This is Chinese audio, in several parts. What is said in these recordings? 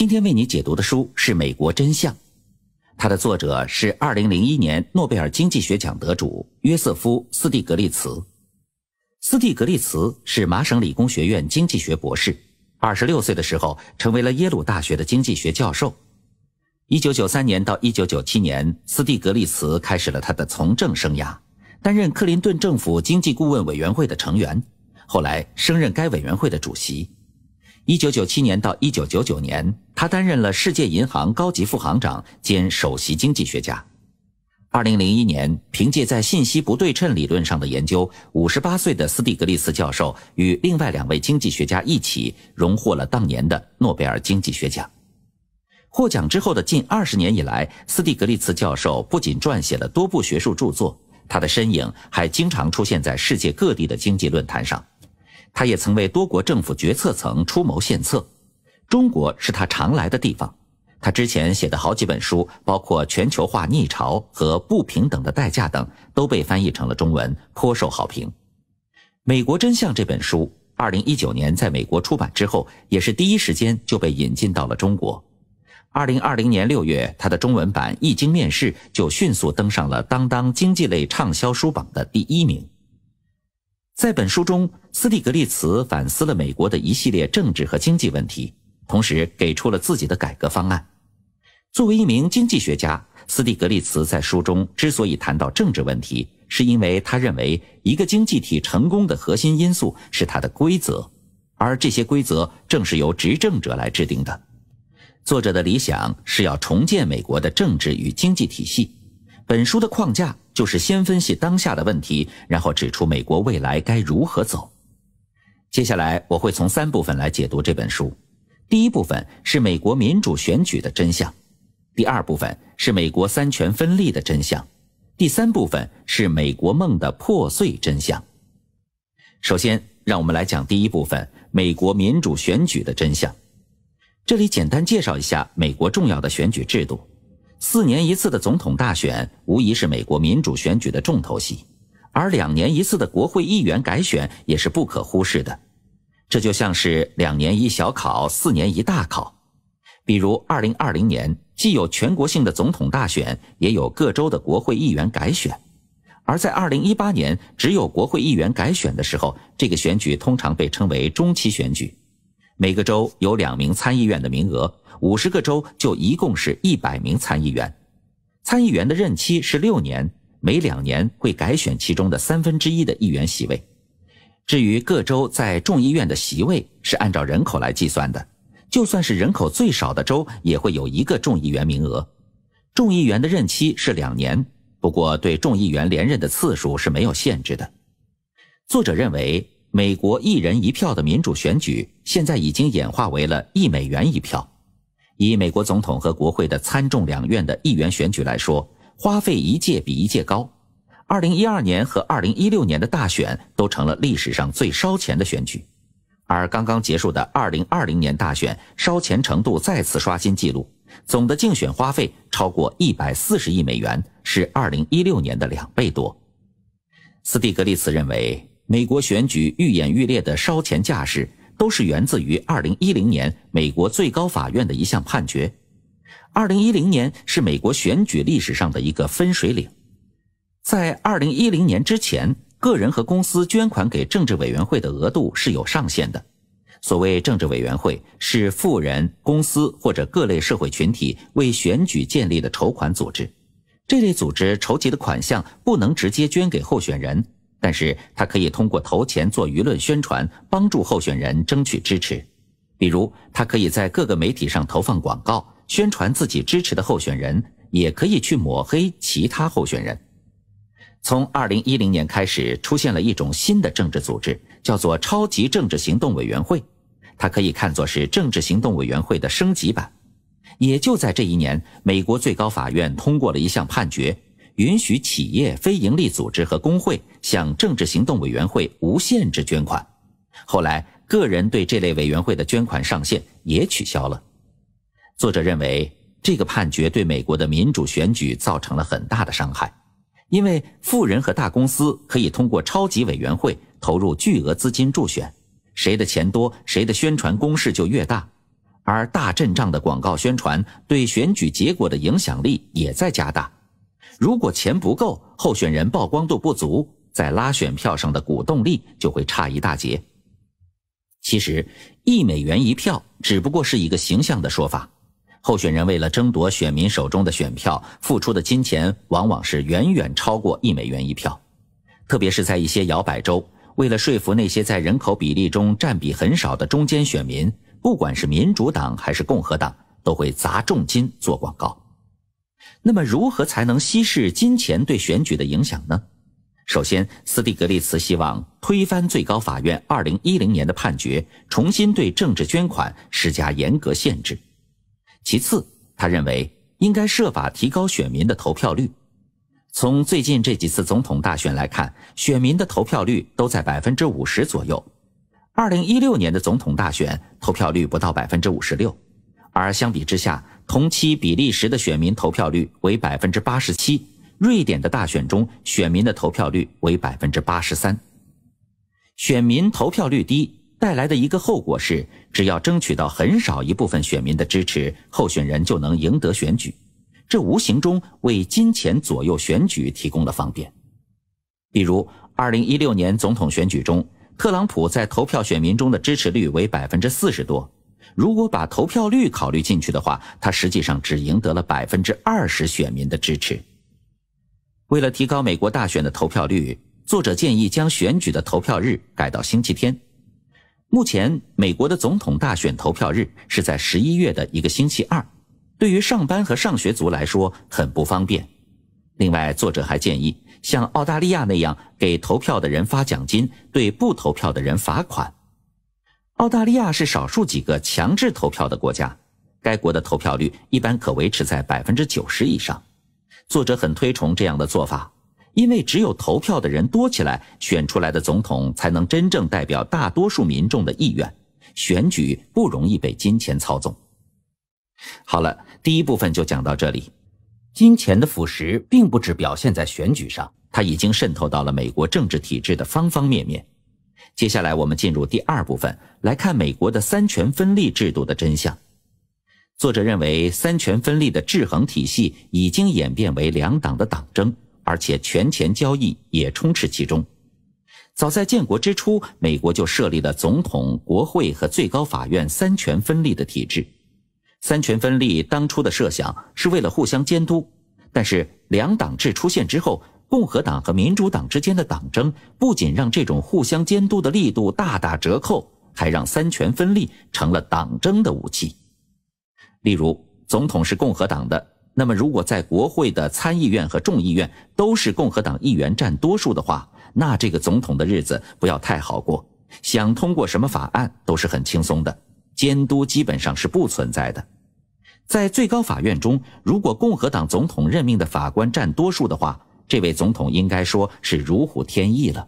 今天为你解读的书是《美国真相》，它的作者是二零零一年诺贝尔经济学奖得主约瑟夫·斯蒂格利茨。斯蒂格利茨是麻省理工学院经济学博士，二十六岁的时候成为了耶鲁大学的经济学教授。一九九三年到一九九七年，斯蒂格利茨开始了他的从政生涯，担任克林顿政府经济顾问委员会的成员，后来升任该委员会的主席。一九九七年到一九九九年，他担任了世界银行高级副行长兼首席经济学家。二零零一年，凭借在信息不对称理论上的研究，五十八岁的斯蒂格利茨教授与另外两位经济学家一起荣获了当年的诺贝尔经济学奖。获奖之后的近二十年以来，斯蒂格利茨教授不仅撰写了多部学术著作，他的身影还经常出现在世界各地的经济论坛上。他也曾为多国政府决策层出谋献策，中国是他常来的地方。他之前写的好几本书，包括《全球化逆潮》和《不平等的代价》等，都被翻译成了中文，颇受好评。《美国真相》这本书，二零一九年在美国出版之后，也是第一时间就被引进到了中国。二零二零年六月，他的中文版一经面世，就迅速登上了当当经济类畅销书榜的第一名。在本书中，斯蒂格利茨反思了美国的一系列政治和经济问题，同时给出了自己的改革方案。作为一名经济学家，斯蒂格利茨在书中之所以谈到政治问题，是因为他认为一个经济体成功的核心因素是它的规则，而这些规则正是由执政者来制定的。作者的理想是要重建美国的政治与经济体系。本书的框架就是先分析当下的问题，然后指出美国未来该如何走。接下来我会从三部分来解读这本书：第一部分是美国民主选举的真相；第二部分是美国三权分立的真相；第三部分是美国梦的破碎真相。首先，让我们来讲第一部分：美国民主选举的真相。这里简单介绍一下美国重要的选举制度。四年一次的总统大选无疑是美国民主选举的重头戏，而两年一次的国会议员改选也是不可忽视的。这就像是两年一小考，四年一大考。比如二零二零年，既有全国性的总统大选，也有各州的国会议员改选；而在二零一八年，只有国会议员改选的时候，这个选举通常被称为中期选举。每个州有两名参议院的名额。五十个州就一共是一百名参议员，参议员的任期是六年，每两年会改选其中的三分之一的议员席位。至于各州在众议院的席位是按照人口来计算的，就算是人口最少的州也会有一个众议员名额。众议员的任期是两年，不过对众议员连任的次数是没有限制的。作者认为，美国一人一票的民主选举现在已经演化为了一美元一票。以美国总统和国会的参众两院的议员选举来说，花费一届比一届高。二零一二年和二零一六年的大选都成了历史上最烧钱的选举，而刚刚结束的二零二零年大选烧钱程度再次刷新纪录，总的竞选花费超过一百四十亿美元，是二零一六年的两倍多。斯蒂格利茨认为，美国选举愈演愈烈的烧钱架势。都是源自于二零一零年美国最高法院的一项判决。二零一零年是美国选举历史上的一个分水岭。在二零一零年之前，个人和公司捐款给政治委员会的额度是有上限的。所谓政治委员会，是富人、公司或者各类社会群体为选举建立的筹款组织。这类组织筹集的款项不能直接捐给候选人。但是，他可以通过投钱做舆论宣传，帮助候选人争取支持。比如，他可以在各个媒体上投放广告，宣传自己支持的候选人，也可以去抹黑其他候选人。从二零一零年开始，出现了一种新的政治组织，叫做超级政治行动委员会，它可以看作是政治行动委员会的升级版。也就在这一年，美国最高法院通过了一项判决。允许企业、非营利组织和工会向政治行动委员会无限制捐款，后来个人对这类委员会的捐款上限也取消了。作者认为，这个判决对美国的民主选举造成了很大的伤害，因为富人和大公司可以通过超级委员会投入巨额资金助选，谁的钱多，谁的宣传攻势就越大，而大阵仗的广告宣传对选举结果的影响力也在加大。如果钱不够，候选人曝光度不足，在拉选票上的鼓动力就会差一大截。其实，一美元一票只不过是一个形象的说法，候选人为了争夺选民手中的选票，付出的金钱往往是远远超过一美元一票，特别是在一些摇摆州，为了说服那些在人口比例中占比很少的中间选民，不管是民主党还是共和党，都会砸重金做广告。那么，如何才能稀释金钱对选举的影响呢？首先，斯蒂格利茨希望推翻最高法院二零一零年的判决，重新对政治捐款施加严格限制。其次，他认为应该设法提高选民的投票率。从最近这几次总统大选来看，选民的投票率都在百分之五十左右。二零一六年的总统大选投票率不到百分之五十六，而相比之下。同期，比利时的选民投票率为百分之八十七，瑞典的大选中选民的投票率为百分之八十三。选民投票率低带来的一个后果是，只要争取到很少一部分选民的支持，候选人就能赢得选举。这无形中为金钱左右选举提供了方便。比如，二零一六年总统选举中，特朗普在投票选民中的支持率为百分之四十多。如果把投票率考虑进去的话，他实际上只赢得了百分之二十选民的支持。为了提高美国大选的投票率，作者建议将选举的投票日改到星期天。目前，美国的总统大选投票日是在十一月的一个星期二，对于上班和上学族来说很不方便。另外，作者还建议像澳大利亚那样，给投票的人发奖金，对不投票的人罚款。澳大利亚是少数几个强制投票的国家，该国的投票率一般可维持在百分之九十以上。作者很推崇这样的做法，因为只有投票的人多起来，选出来的总统才能真正代表大多数民众的意愿。选举不容易被金钱操纵。好了，第一部分就讲到这里。金钱的腐蚀并不只表现在选举上，它已经渗透到了美国政治体制的方方面面。接下来，我们进入第二部分，来看美国的三权分立制度的真相。作者认为，三权分立的制衡体系已经演变为两党的党争，而且权钱交易也充斥其中。早在建国之初，美国就设立了总统、国会和最高法院三权分立的体制。三权分立当初的设想是为了互相监督，但是两党制出现之后。共和党和民主党之间的党争，不仅让这种互相监督的力度大打折扣，还让三权分立成了党争的武器。例如，总统是共和党的，那么如果在国会的参议院和众议院都是共和党议员占多数的话，那这个总统的日子不要太好过。想通过什么法案都是很轻松的，监督基本上是不存在的。在最高法院中，如果共和党总统任命的法官占多数的话，这位总统应该说是如虎添翼了，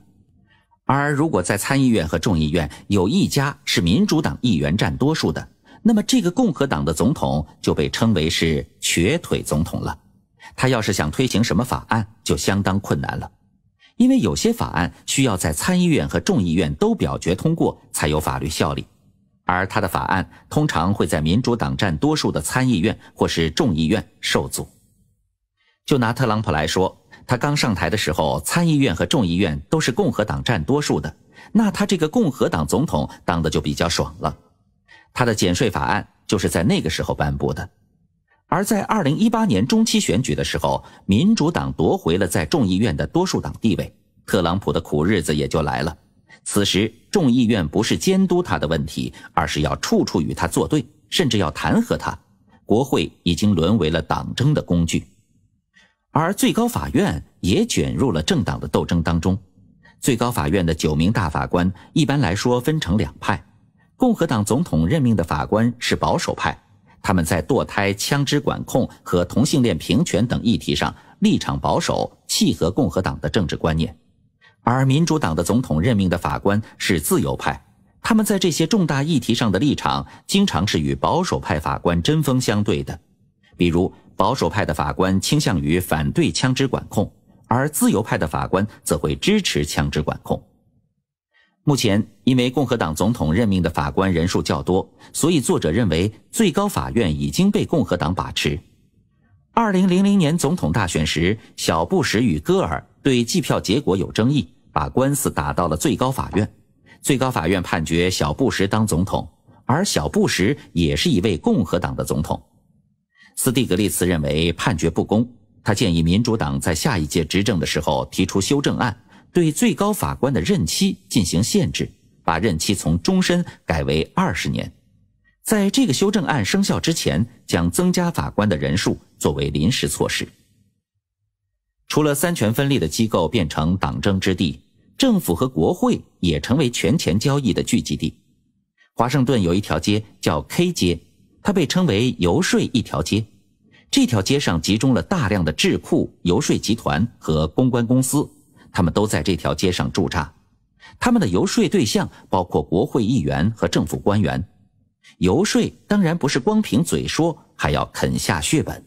而如果在参议院和众议院有一家是民主党议员占多数的，那么这个共和党的总统就被称为是瘸腿总统了。他要是想推行什么法案，就相当困难了，因为有些法案需要在参议院和众议院都表决通过才有法律效力，而他的法案通常会在民主党占多数的参议院或是众议院受阻。就拿特朗普来说。他刚上台的时候，参议院和众议院都是共和党占多数的，那他这个共和党总统当的就比较爽了。他的减税法案就是在那个时候颁布的。而在二零一八年中期选举的时候，民主党夺回了在众议院的多数党地位，特朗普的苦日子也就来了。此时，众议院不是监督他的问题，而是要处处与他作对，甚至要弹劾他。国会已经沦为了党争的工具。而最高法院也卷入了政党的斗争当中。最高法院的九名大法官一般来说分成两派：共和党总统任命的法官是保守派，他们在堕胎、枪支管控和同性恋平权等议题上立场保守，契合共和党的政治观念；而民主党的总统任命的法官是自由派，他们在这些重大议题上的立场经常是与保守派法官针锋相对的。比如，保守派的法官倾向于反对枪支管控，而自由派的法官则会支持枪支管控。目前，因为共和党总统任命的法官人数较多，所以作者认为最高法院已经被共和党把持。二零零零年总统大选时，小布什与戈尔对计票结果有争议，把官司打到了最高法院。最高法院判决小布什当总统，而小布什也是一位共和党的总统。斯蒂格利茨认为判决不公，他建议民主党在下一届执政的时候提出修正案，对最高法官的任期进行限制，把任期从终身改为二十年。在这个修正案生效之前，将增加法官的人数作为临时措施。除了三权分立的机构变成党争之地，政府和国会也成为权钱交易的聚集地。华盛顿有一条街叫 K 街。它被称为“游说一条街”，这条街上集中了大量的智库、游说集团和公关公司，他们都在这条街上驻扎。他们的游说对象包括国会议员和政府官员。游说当然不是光凭嘴说，还要啃下血本。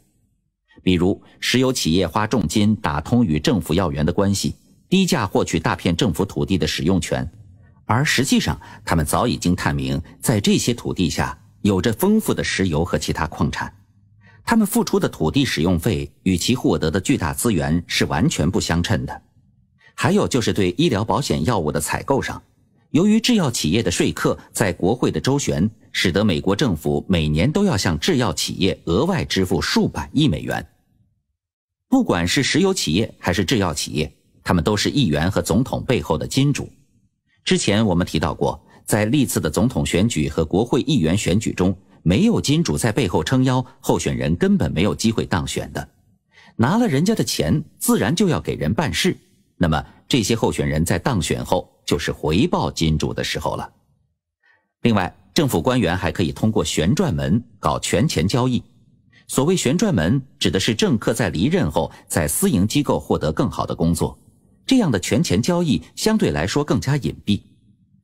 比如，石油企业花重金打通与政府要员的关系，低价获取大片政府土地的使用权，而实际上，他们早已经探明，在这些土地下。有着丰富的石油和其他矿产，他们付出的土地使用费与其获得的巨大资源是完全不相称的。还有就是对医疗保险药物的采购上，由于制药企业的说客在国会的周旋，使得美国政府每年都要向制药企业额外支付数百亿美元。不管是石油企业还是制药企业，他们都是议员和总统背后的金主。之前我们提到过。在历次的总统选举和国会议员选举中，没有金主在背后撑腰，候选人根本没有机会当选的。拿了人家的钱，自然就要给人办事。那么，这些候选人在当选后，就是回报金主的时候了。另外，政府官员还可以通过旋转门搞权钱交易。所谓旋转门，指的是政客在离任后，在私营机构获得更好的工作。这样的权钱交易相对来说更加隐蔽。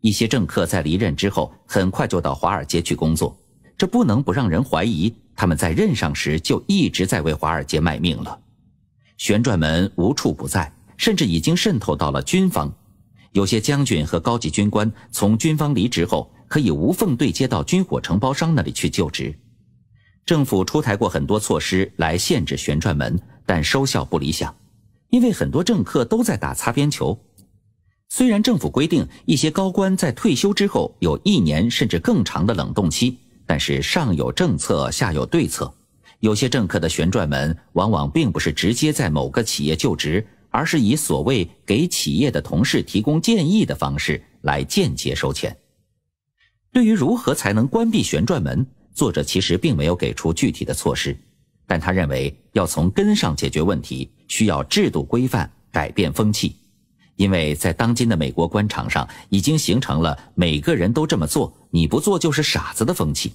一些政客在离任之后，很快就到华尔街去工作，这不能不让人怀疑他们在任上时就一直在为华尔街卖命了。旋转门无处不在，甚至已经渗透到了军方。有些将军和高级军官从军方离职后，可以无缝对接到军火承包商那里去就职。政府出台过很多措施来限制旋转门，但收效不理想，因为很多政客都在打擦边球。虽然政府规定一些高官在退休之后有一年甚至更长的冷冻期，但是上有政策下有对策，有些政客的旋转门往往并不是直接在某个企业就职，而是以所谓给企业的同事提供建议的方式来间接收钱。对于如何才能关闭旋转门，作者其实并没有给出具体的措施，但他认为要从根上解决问题，需要制度规范、改变风气。因为在当今的美国官场上，已经形成了每个人都这么做，你不做就是傻子的风气。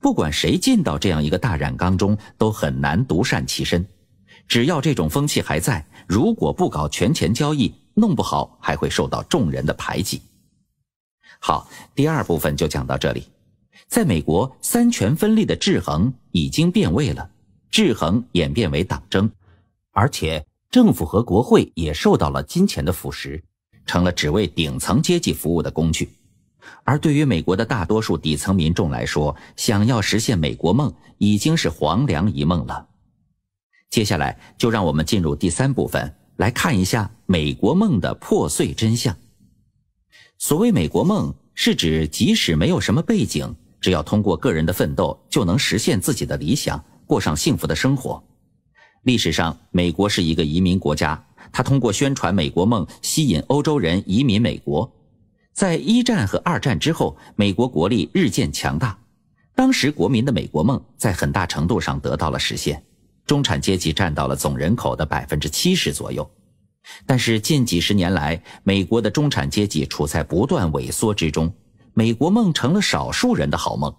不管谁进到这样一个大染缸中，都很难独善其身。只要这种风气还在，如果不搞权钱交易，弄不好还会受到众人的排挤。好，第二部分就讲到这里。在美国，三权分立的制衡已经变味了，制衡演变为党争，而且。政府和国会也受到了金钱的腐蚀，成了只为顶层阶级服务的工具。而对于美国的大多数底层民众来说，想要实现美国梦已经是黄粱一梦了。接下来，就让我们进入第三部分，来看一下美国梦的破碎真相。所谓美国梦，是指即使没有什么背景，只要通过个人的奋斗，就能实现自己的理想，过上幸福的生活。历史上，美国是一个移民国家，它通过宣传“美国梦”吸引欧洲人移民美国。在一战和二战之后，美国国力日渐强大，当时国民的“美国梦”在很大程度上得到了实现，中产阶级占到了总人口的百分之七十左右。但是近几十年来，美国的中产阶级处在不断萎缩之中，“美国梦”成了少数人的好梦。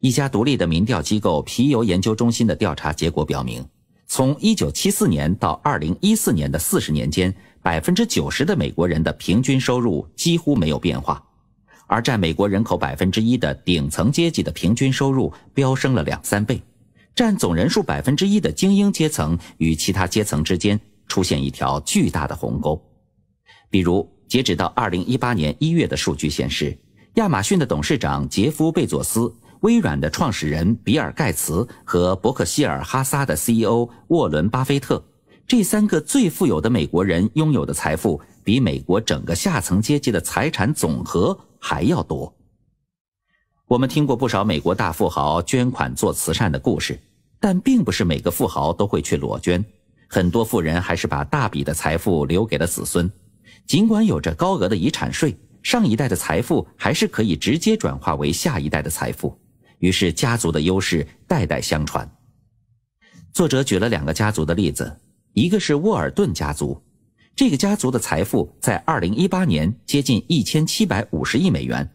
一家独立的民调机构皮尤研究中心的调查结果表明。从1974年到2014年的40年间，百分之九十的美国人的平均收入几乎没有变化，而占美国人口百分之一的顶层阶级的平均收入飙升了两三倍，占总人数百分之一的精英阶层与其他阶层之间出现一条巨大的鸿沟。比如，截止到2018年1月的数据显示，亚马逊的董事长杰夫·贝佐斯。微软的创始人比尔·盖茨和伯克希尔·哈撒的 CEO 沃伦·巴菲特，这三个最富有的美国人拥有的财富，比美国整个下层阶级的财产总和还要多。我们听过不少美国大富豪捐款做慈善的故事，但并不是每个富豪都会去裸捐，很多富人还是把大笔的财富留给了子孙。尽管有着高额的遗产税，上一代的财富还是可以直接转化为下一代的财富。于是，家族的优势代代相传。作者举了两个家族的例子，一个是沃尔顿家族，这个家族的财富在二零一八年接近一千七百五十亿美元。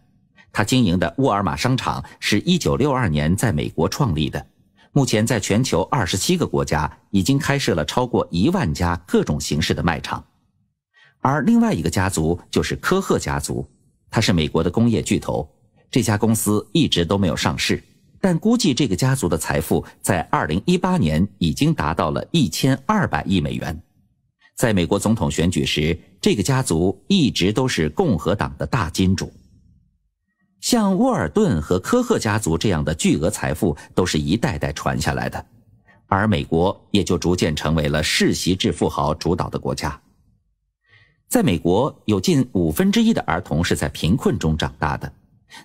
他经营的沃尔玛商场是一九六二年在美国创立的，目前在全球二十七个国家已经开设了超过一万家各种形式的卖场。而另外一个家族就是科赫家族，他是美国的工业巨头。这家公司一直都没有上市，但估计这个家族的财富在二零一八年已经达到了一千二百亿美元。在美国总统选举时，这个家族一直都是共和党的大金主。像沃尔顿和科赫家族这样的巨额财富，都是一代代传下来的，而美国也就逐渐成为了世袭制富豪主导的国家。在美国，有近五分之一的儿童是在贫困中长大的。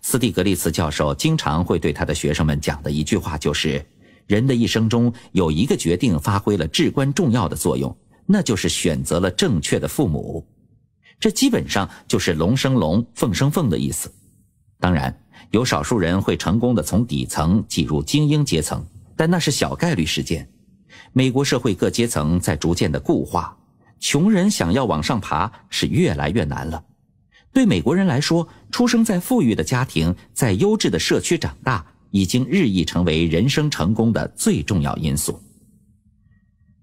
斯蒂格利茨教授经常会对他的学生们讲的一句话就是：“人的一生中有一个决定发挥了至关重要的作用，那就是选择了正确的父母。”这基本上就是“龙生龙，凤生凤”的意思。当然，有少数人会成功的从底层挤入精英阶层，但那是小概率事件。美国社会各阶层在逐渐的固化，穷人想要往上爬是越来越难了。对美国人来说，出生在富裕的家庭，在优质的社区长大，已经日益成为人生成功的最重要因素。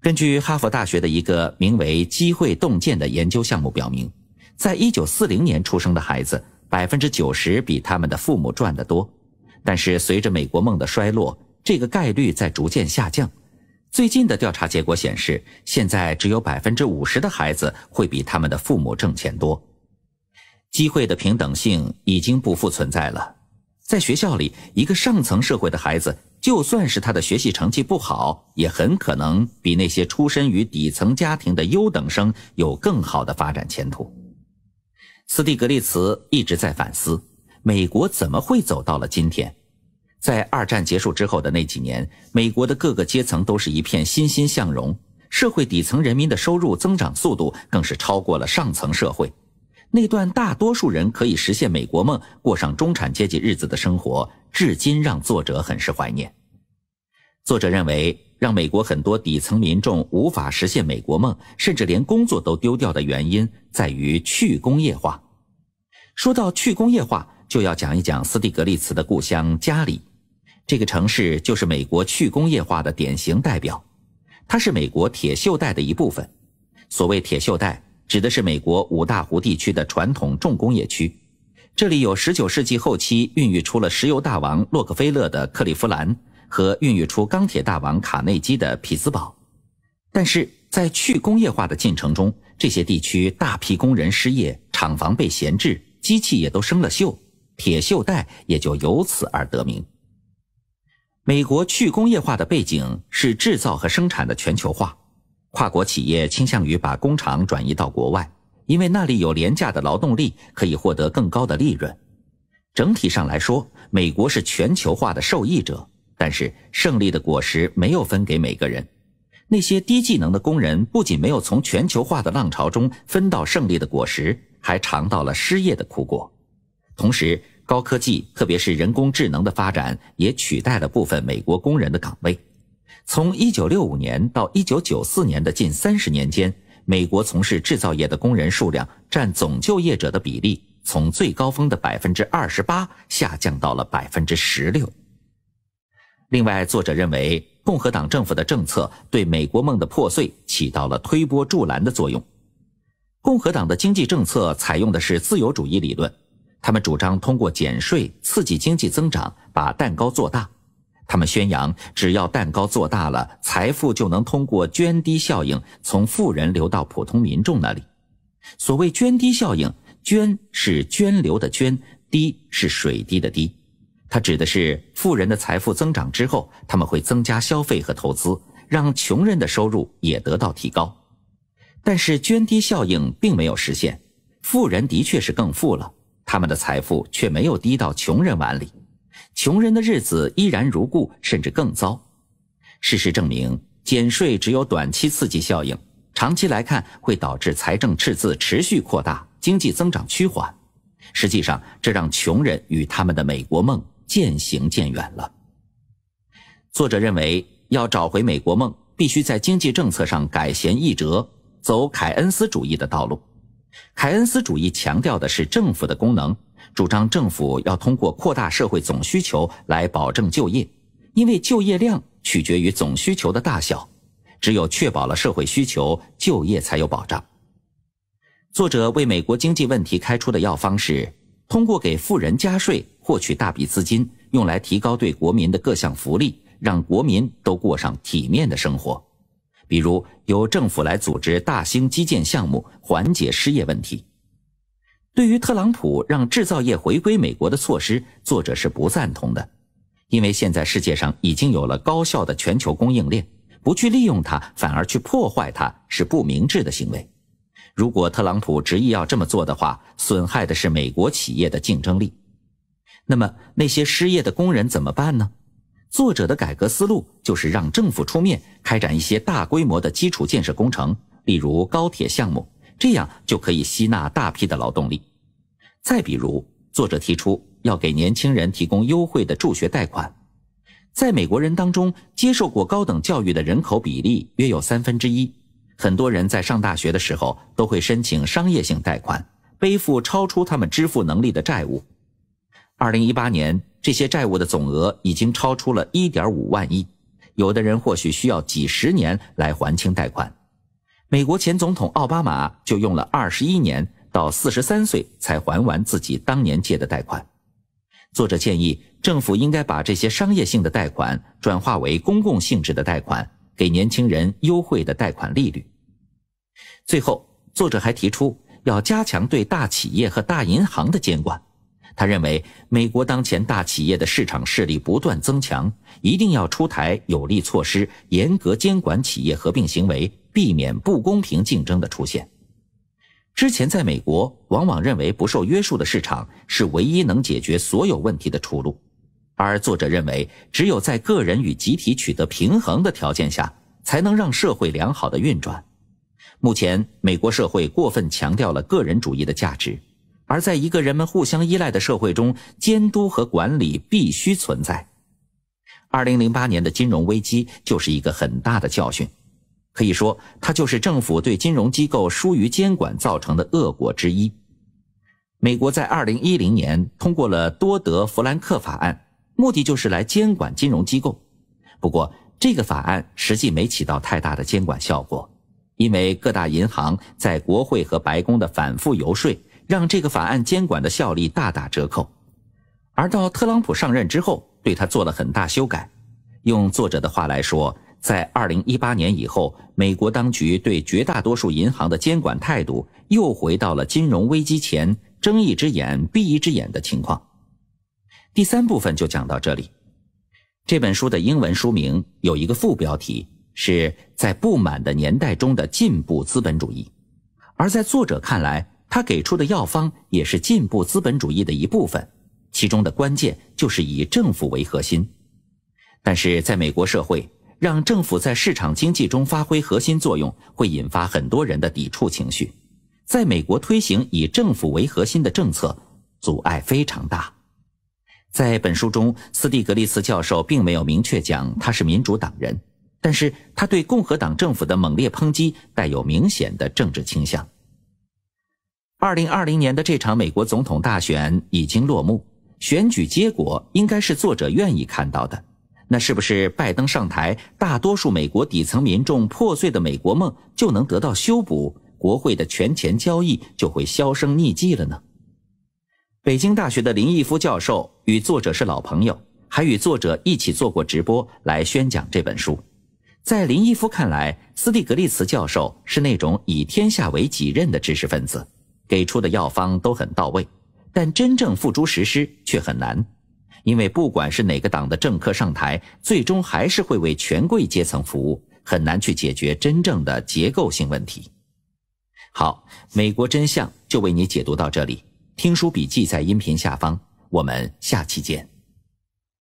根据哈佛大学的一个名为“机会洞见”的研究项目表明，在一九四零年出生的孩子，百分之九十比他们的父母赚得多。但是，随着美国梦的衰落，这个概率在逐渐下降。最近的调查结果显示，现在只有百分之五十的孩子会比他们的父母挣钱多。机会的平等性已经不复存在了。在学校里，一个上层社会的孩子，就算是他的学习成绩不好，也很可能比那些出身于底层家庭的优等生有更好的发展前途。斯蒂格利茨一直在反思，美国怎么会走到了今天？在二战结束之后的那几年，美国的各个阶层都是一片欣欣向荣，社会底层人民的收入增长速度更是超过了上层社会。那段大多数人可以实现美国梦、过上中产阶级日子的生活，至今让作者很是怀念。作者认为，让美国很多底层民众无法实现美国梦，甚至连工作都丢掉的原因，在于去工业化。说到去工业化，就要讲一讲斯蒂格利茨的故乡加里，这个城市就是美国去工业化的典型代表，它是美国铁锈带的一部分。所谓铁锈带。指的是美国五大湖地区的传统重工业区，这里有19世纪后期孕育出了石油大王洛克菲勒的克利夫兰和孕育出钢铁大王卡内基的匹兹堡。但是在去工业化的进程中，这些地区大批工人失业，厂房被闲置，机器也都生了锈，铁锈带也就由此而得名。美国去工业化的背景是制造和生产的全球化。跨国企业倾向于把工厂转移到国外，因为那里有廉价的劳动力，可以获得更高的利润。整体上来说，美国是全球化的受益者，但是胜利的果实没有分给每个人。那些低技能的工人不仅没有从全球化的浪潮中分到胜利的果实，还尝到了失业的苦果。同时，高科技，特别是人工智能的发展，也取代了部分美国工人的岗位。从1965年到1994年的近30年间，美国从事制造业的工人数量占总就业者的比例，从最高峰的28%下降到了16%。另外，作者认为共和党政府的政策对美国梦的破碎起到了推波助澜的作用。共和党的经济政策采用的是自由主义理论，他们主张通过减税刺激经济增长，把蛋糕做大。他们宣扬，只要蛋糕做大了，财富就能通过涓滴效应从富人流到普通民众那里。所谓涓滴效应，涓是涓流的涓，滴是水滴的滴，它指的是富人的财富增长之后，他们会增加消费和投资，让穷人的收入也得到提高。但是，涓滴效应并没有实现，富人的确是更富了，他们的财富却没有滴到穷人碗里。穷人的日子依然如故，甚至更糟。事实证明，减税只有短期刺激效应，长期来看会导致财政赤字持续扩大，经济增长趋缓。实际上，这让穷人与他们的美国梦渐行渐远了。作者认为，要找回美国梦，必须在经济政策上改弦易辙，走凯恩斯主义的道路。凯恩斯主义强调的是政府的功能。主张政府要通过扩大社会总需求来保证就业，因为就业量取决于总需求的大小，只有确保了社会需求，就业才有保障。作者为美国经济问题开出的药方是：通过给富人加税，获取大笔资金，用来提高对国民的各项福利，让国民都过上体面的生活。比如，由政府来组织大兴基建项目，缓解失业问题。对于特朗普让制造业回归美国的措施，作者是不赞同的，因为现在世界上已经有了高效的全球供应链，不去利用它，反而去破坏它，是不明智的行为。如果特朗普执意要这么做的话，损害的是美国企业的竞争力。那么那些失业的工人怎么办呢？作者的改革思路就是让政府出面开展一些大规模的基础建设工程，例如高铁项目。这样就可以吸纳大批的劳动力。再比如，作者提出要给年轻人提供优惠的助学贷款。在美国人当中，接受过高等教育的人口比例约有三分之一。很多人在上大学的时候都会申请商业性贷款，背负超出他们支付能力的债务。二零一八年，这些债务的总额已经超出了一点五万亿。有的人或许需要几十年来还清贷款。美国前总统奥巴马就用了二十一年到四十三岁才还完自己当年借的贷款。作者建议政府应该把这些商业性的贷款转化为公共性质的贷款，给年轻人优惠的贷款利率。最后，作者还提出要加强对大企业和大银行的监管。他认为，美国当前大企业的市场势力不断增强，一定要出台有力措施，严格监管企业合并行为。避免不公平竞争的出现。之前，在美国，往往认为不受约束的市场是唯一能解决所有问题的出路。而作者认为，只有在个人与集体取得平衡的条件下，才能让社会良好的运转。目前，美国社会过分强调了个人主义的价值，而在一个人们互相依赖的社会中，监督和管理必须存在。二零零八年的金融危机就是一个很大的教训。可以说，它就是政府对金融机构疏于监管造成的恶果之一。美国在二零一零年通过了多德弗兰克法案，目的就是来监管金融机构。不过，这个法案实际没起到太大的监管效果，因为各大银行在国会和白宫的反复游说，让这个法案监管的效力大打折扣。而到特朗普上任之后，对他做了很大修改。用作者的话来说。在二零一八年以后，美国当局对绝大多数银行的监管态度又回到了金融危机前睁一只眼闭一只眼的情况。第三部分就讲到这里。这本书的英文书名有一个副标题是“在不满的年代中的进步资本主义”，而在作者看来，他给出的药方也是进步资本主义的一部分，其中的关键就是以政府为核心。但是在美国社会，让政府在市场经济中发挥核心作用，会引发很多人的抵触情绪。在美国推行以政府为核心的政策，阻碍非常大。在本书中，斯蒂格利茨教授并没有明确讲他是民主党人，但是他对共和党政府的猛烈抨击带有明显的政治倾向。二零二零年的这场美国总统大选已经落幕，选举结果应该是作者愿意看到的。那是不是拜登上台，大多数美国底层民众破碎的美国梦就能得到修补，国会的权钱交易就会销声匿迹了呢？北京大学的林毅夫教授与作者是老朋友，还与作者一起做过直播来宣讲这本书。在林毅夫看来，斯蒂格利茨教授是那种以天下为己任的知识分子，给出的药方都很到位，但真正付诸实施却很难。因为不管是哪个党的政客上台，最终还是会为权贵阶层服务，很难去解决真正的结构性问题。好，美国真相就为你解读到这里，听书笔记在音频下方，我们下期见。